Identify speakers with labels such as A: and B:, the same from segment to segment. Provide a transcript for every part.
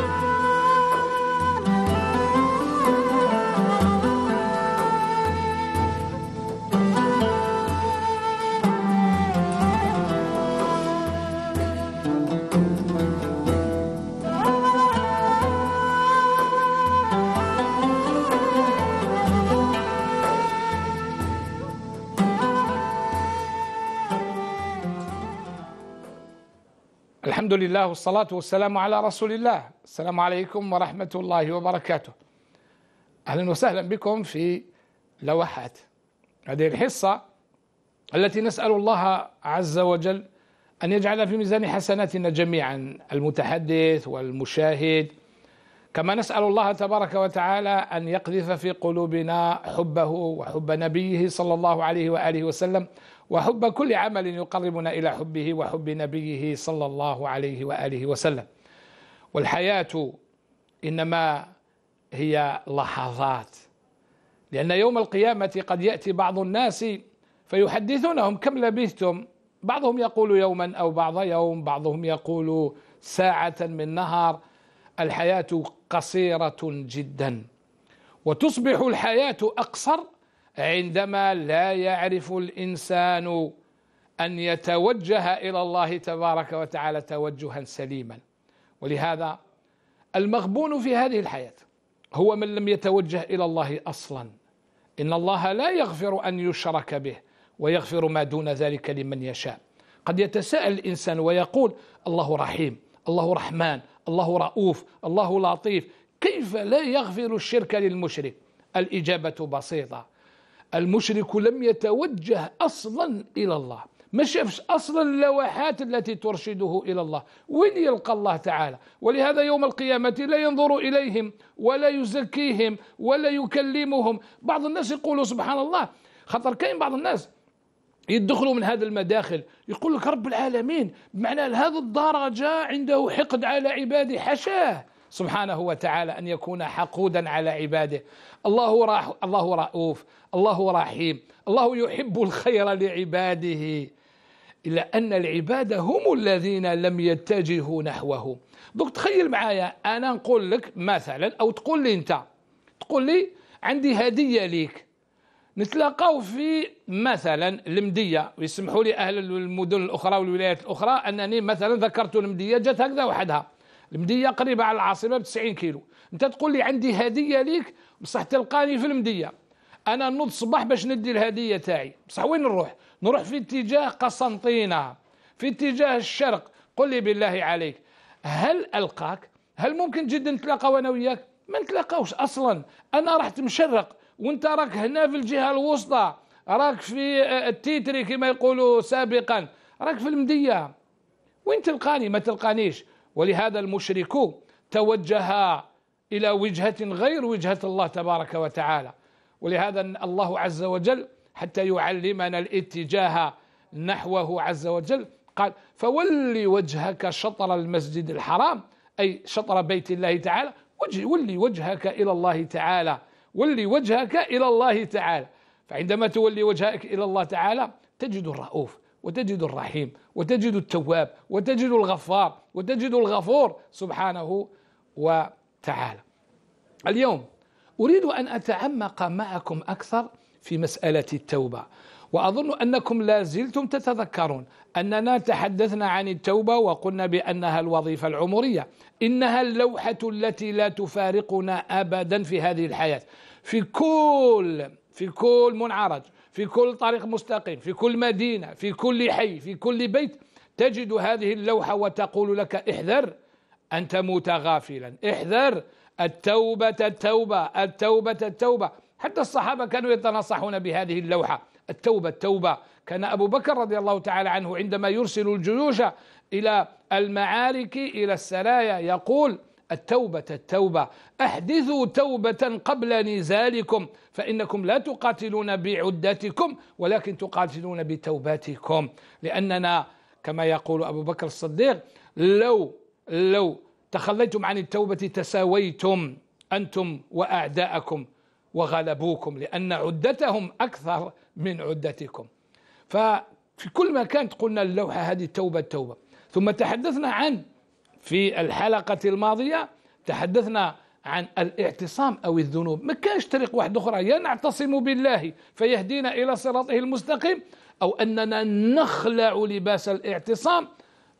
A: Oh. الحمد لله والصلاة والسلام على رسول الله السلام عليكم ورحمة الله وبركاته أهلا وسهلا بكم في لوحات هذه الحصة التي نسأل الله عز وجل أن يجعل في ميزان حسناتنا جميعا المتحدث والمشاهد كما نسأل الله تبارك وتعالى أن يقذف في قلوبنا حبه وحب نبيه صلى الله عليه وآله وسلم وحب كل عمل يقربنا إلى حبه وحب نبيه صلى الله عليه وآله وسلم والحياة إنما هي لحظات لأن يوم القيامة قد يأتي بعض الناس فيحدثونهم كم لبثتم بعضهم يقول يوما أو بعض يوم بعضهم يقول ساعة من نهار الحياة قصيرة جدا وتصبح الحياة أقصر عندما لا يعرف الإنسان أن يتوجه إلى الله تبارك وتعالى توجها سليما ولهذا المغبون في هذه الحياة هو من لم يتوجه إلى الله أصلا إن الله لا يغفر أن يشرك به ويغفر ما دون ذلك لمن يشاء قد يتساءل الإنسان ويقول الله رحيم الله رحمن الله رؤوف الله لطيف كيف لا يغفر الشرك للمشرك الإجابة بسيطة المشرك لم يتوجه أصلا إلى الله ما شافش اصلا اللوحات التي ترشده الى الله وين يلقى الله تعالى ولهذا يوم القيامه لا ينظر اليهم ولا يزكيهم ولا يكلمهم بعض الناس يقولوا سبحان الله خطر كاين بعض الناس يدخلوا من هذا المداخل يقول لك رب العالمين بمعنى هذا الدرجه عنده حقد على عباده حشاه سبحانه وتعالى أن يكون حقودا على عباده الله, راح الله رؤوف الله رحيم الله يحب الخير لعباده إلا أن العباد هم الذين لم يتجهوا نحوه دوك تخيل معايا أنا نقول لك مثلا أو تقول لي أنت تقول لي عندي هدية ليك نتلاقاو في مثلا المدية ويسمحوا لي أهل المدن الأخرى والولايات الأخرى أنني مثلا ذكرت المدية جات هكذا وحدها المديه قريبه على العاصمه ب 90 كيلو انت تقول لي عندي هديه ليك بصح تلقاني في المديه انا نوض الصباح باش ندي الهديه تاعي بصح وين نروح نروح في اتجاه قسنطينه في اتجاه الشرق قل لي بالله عليك هل القاك هل ممكن جدا نتلاقى انا وياك ما نتلاقاوش اصلا انا رحت مشرق وانت راك هنا في الجهه الوسطى راك في آه، التيتري كما يقولوا سابقا راك في المديه وين تلقاني ما تلقانيش ولهذا المشرك توجه إلى وجهة غير وجهة الله تبارك وتعالى ولهذا الله عز وجل حتى يعلمنا الاتجاه نحوه عز وجل قال فولي وجهك شطر المسجد الحرام أي شطر بيت الله تعالى ولي وجهك إلى الله تعالى ولي وجهك إلى الله تعالى فعندما تولي وجهك إلى الله تعالى تجد الرؤوف وتجد الرحيم وتجد التواب وتجد الغفار وتجد الغفور سبحانه وتعالى اليوم أريد أن أتعمق معكم أكثر في مسألة التوبة وأظن أنكم لا زلتم تتذكرون أننا تحدثنا عن التوبة وقلنا بأنها الوظيفة العمرية إنها اللوحة التي لا تفارقنا أبدا في هذه الحياة في كل في كل منعرج في كل طريق مستقيم في كل مدينة في كل حي في كل بيت تجد هذه اللوحة وتقول لك احذر أن تموت غافلا احذر التوبة التوبة التوبة التوبة حتى الصحابة كانوا يتنصحون بهذه اللوحة التوبة التوبة كان أبو بكر رضي الله تعالى عنه عندما يرسل الجيوش إلى المعارك إلى السرايا يقول التوبة التوبة أحدثوا توبة قبل نزالكم فإنكم لا تقاتلون بعدتكم ولكن تقاتلون بتوباتكم لأننا كما يقول أبو بكر الصديق لو لو تخليتم عن التوبة تساويتم أنتم وأعداءكم وغلبوكم لأن عدتهم أكثر من عدتكم ففي كل مكان قلنا اللوحة هذه التوبة التوبة ثم تحدثنا عن في الحلقة الماضية تحدثنا عن الاعتصام أو الذنوب ما كانش طريق واحدة أخرى يا نعتصم بالله فيهدينا إلى صراطه المستقيم أو أننا نخلع لباس الاعتصام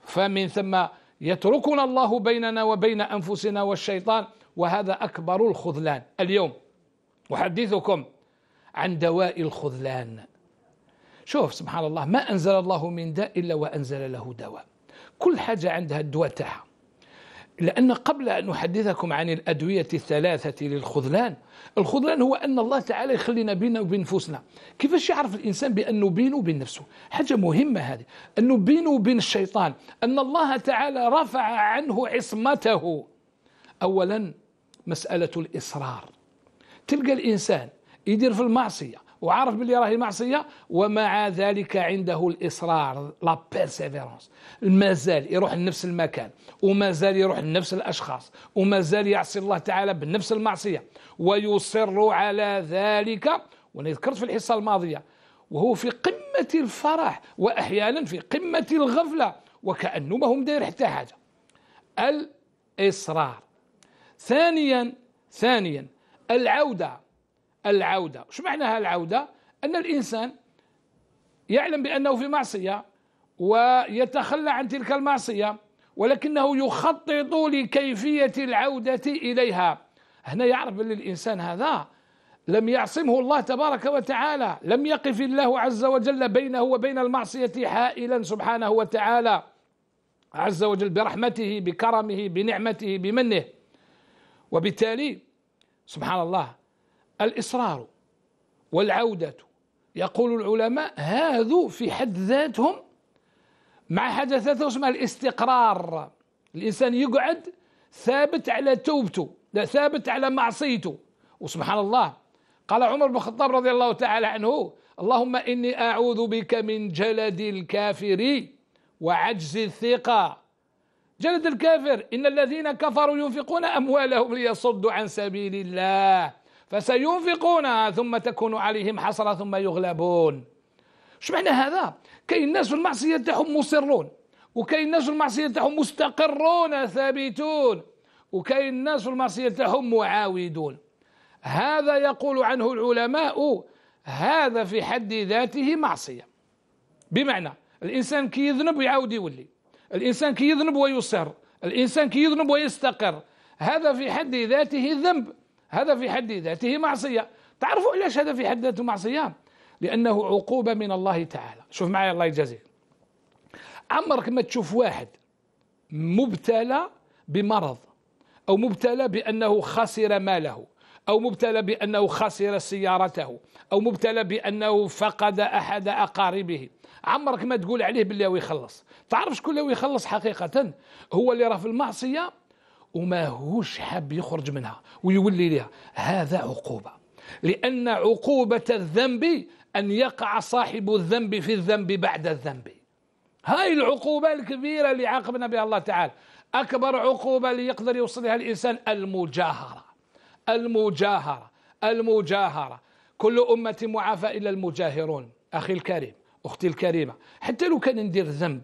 A: فمن ثم يتركنا الله بيننا وبين أنفسنا والشيطان وهذا أكبر الخذلان اليوم أحدثكم عن دواء الخذلان شوف سبحان الله ما أنزل الله من داء إلا وأنزل له دواء كل حاجة عندها الدواء تاعها لأن قبل أن أحدثكم عن الأدوية الثلاثة للخذلان الخذلان هو أن الله تعالى يخلينا بينا وبين نفوسنا كيفاش يعرف الإنسان بأنه بينه وبين نفسه حاجة مهمة هذه أنه بينه وبين الشيطان أن الله تعالى رفع عنه عصمته أولا مسألة الإصرار تلقى الإنسان يدير في المعصية وعارف باللي راهي معصيه ومع ذلك عنده الاصرار لا بيرسيفيرونس مازال يروح لنفس المكان ومازال يروح لنفس الاشخاص ومازال يعصي الله تعالى بنفس المعصيه ويصر على ذلك وانا ذكرت في الحصه الماضيه وهو في قمه الفرح واحيانا في قمه الغفله وكانه ما هم داير حتى حاجه الاصرار ثانيا ثانيا العوده العودة شو معناها العودة أن الإنسان يعلم بأنه في معصية ويتخلى عن تلك المعصية ولكنه يخطط لكيفية العودة إليها هنا يعرف أن الإنسان هذا لم يعصمه الله تبارك وتعالى لم يقف الله عز وجل بينه وبين المعصية حائلا سبحانه وتعالى عز وجل برحمته بكرمه بنعمته بمنه وبالتالي سبحان الله الإصرار والعودة يقول العلماء هذو في حد ذاتهم مع حدثاته اسمها الاستقرار الإنسان يقعد ثابت على توبته ثابت على معصيته وسبحان الله قال عمر بن الخطاب رضي الله تعالى عنه اللهم إني أعوذ بك من جلد الكافر وعجز الثقة جلد الكافر إن الذين كفروا ينفقون أموالهم ليصدوا عن سبيل الله فسينفقونها ثم تكون عليهم حصرة ثم يغلبون شو معنى هذا كاين الناس في المعصية تاعهم مصرون وكاين الناس في المعصية تاعهم مستقرون ثابتون وكاين الناس في المعصية تاعهم معاودون هذا يقول عنه العلماء هذا في حد ذاته معصية بمعنى الإنسان كي يذنب يعاود يولي الإنسان كي يذنب ويصر الإنسان كي يذنب ويستقر هذا في حد ذاته ذنب هذا في حد ذاته معصية تعرفوا علاش هذا في حد ذاته معصية لأنه عقوبة من الله تعالى شوف معايا الله يجزيه عمرك ما تشوف واحد مبتلى بمرض أو مبتلى بأنه خسر ماله أو مبتلى بأنه خسر سيارته أو مبتلى بأنه فقد أحد أقاربه عمرك ما تقول عليه باللي هو يخلص تعرف شكون اللي يخلص حقيقة هو اللي راه في المعصية وماهوش حاب يخرج منها ويولي لها هذا عقوبة لأن عقوبة الذنب أن يقع صاحب الذنب في الذنب بعد الذنب هاي العقوبة الكبيرة اللي عاقبنا بها الله تعالى أكبر عقوبة اللي يقدر يوصلها الإنسان المجاهرة المجاهرة المجاهرة كل أمة معافى إلا المجاهرون أخي الكريم أختي الكريمة حتى لو كان ندير ذنب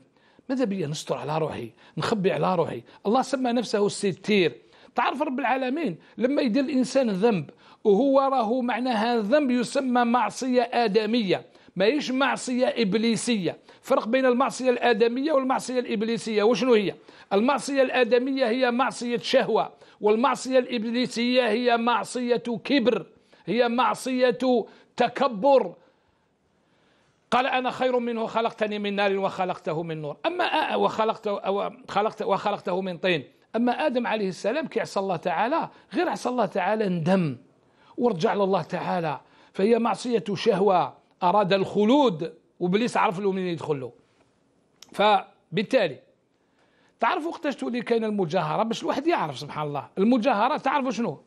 A: ماذا بيا نستر على روحي نخبي على روحي الله سمى نفسه الستير تعرف رب العالمين لما يدير الانسان ذنب وهو راه معناها ذنب يسمى معصيه ادميه ماهيش معصيه ابليسيه فرق بين المعصيه الادميه والمعصيه الابليسيه وشنو هي المعصيه الادميه هي معصيه شهوه والمعصيه الابليسيه هي معصيه كبر هي معصيه تكبر قال أنا خير منه خلقتني من نار وخلقته من نور أما وخلقته, أو خلقت وخلقته من طين أما آدم عليه السلام كي عصى الله تعالى غير عصى الله تعالى ندم ورجع لله تعالى فهي معصية شهوة أراد الخلود وبليس عرف له منين يدخل له فبالتالي تعرفوا وقتاش تولي كاينه المجاهره باش الواحد يعرف سبحان الله المجاهره تعرفوا شنو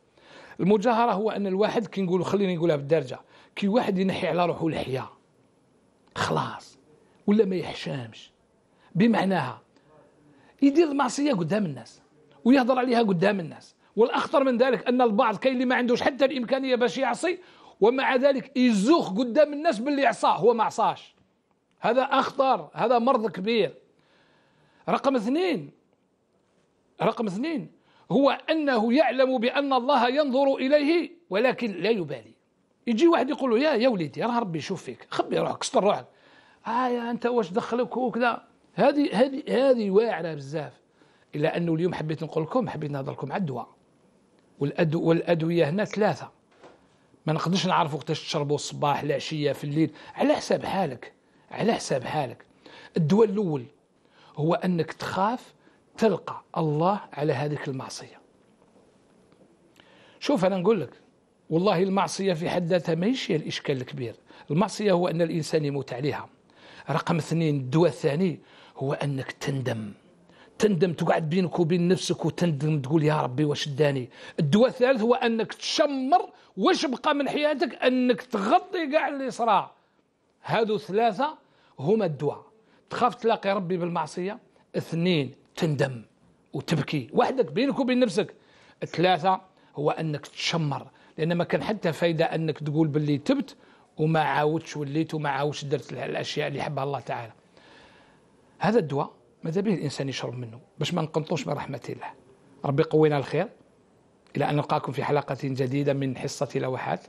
A: المجاهره هو ان الواحد كي نقولوا خليني نقولها بالدرجه كي واحد ينحي على روحه الحياه خلاص ولا ما يحشمش بمعناها يدير المعصيه قدام الناس ويهضر عليها قدام الناس والاخطر من ذلك ان البعض كاين اللي ما عندوش حتى الامكانيه باش يعصي ومع ذلك يزوخ قدام الناس باللي عصاه هو ما عصاش هذا اخطر هذا مرض كبير رقم اثنين رقم اثنين هو انه يعلم بان الله ينظر اليه ولكن لا يبالي يجي واحد يقول له يا يا وليدي راه ربي يشوف فيك خبي روحك استر روحك اه يا انت واش دخلك وكذا هذه هذه هذه واعره بزاف الا انه اليوم حبيت نقول لكم حبيت نهضر لكم على الدواء والأدو والادويه هنا ثلاثه ما نقدرش نعرف وقتاش تشربوا الصباح العشيه في الليل على حساب حالك على حساب حالك الدواء الاول هو انك تخاف تلقى الله على هذيك المعصيه شوف انا نقول لك والله المعصية في حد ذاتها ماهيش هي الإشكال الكبير المعصية هو أن الإنسان يموت عليها رقم اثنين الدواء الثاني هو أنك تندم تندم تقعد بينك وبين نفسك وتندم تقول يا ربي واش داني الدواء الثالث هو انك تشمر واش بقى من حياتك انك تغطي كاع اللي صرا هادو ثلاثه هما الدواء تخاف تلاقي ربي بالمعصيه اثنين تندم وتبكي وحدك بينك وبين نفسك ثلاثه هو انك تشمر لان ما كان حتى فايده انك تقول باللي تبت وما عاودش وليت وما عاودش درت الاشياء اللي حبها الله تعالى هذا الدواء ماذا به الانسان يشرب منه باش ما نقنطوش من رحمه الله ربي قوينا الخير الى ان نلقاكم في حلقه جديده من حصه لوحات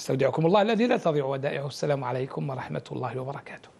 A: استودعكم الله الذي لا تضيع ودائعه السلام عليكم ورحمه الله وبركاته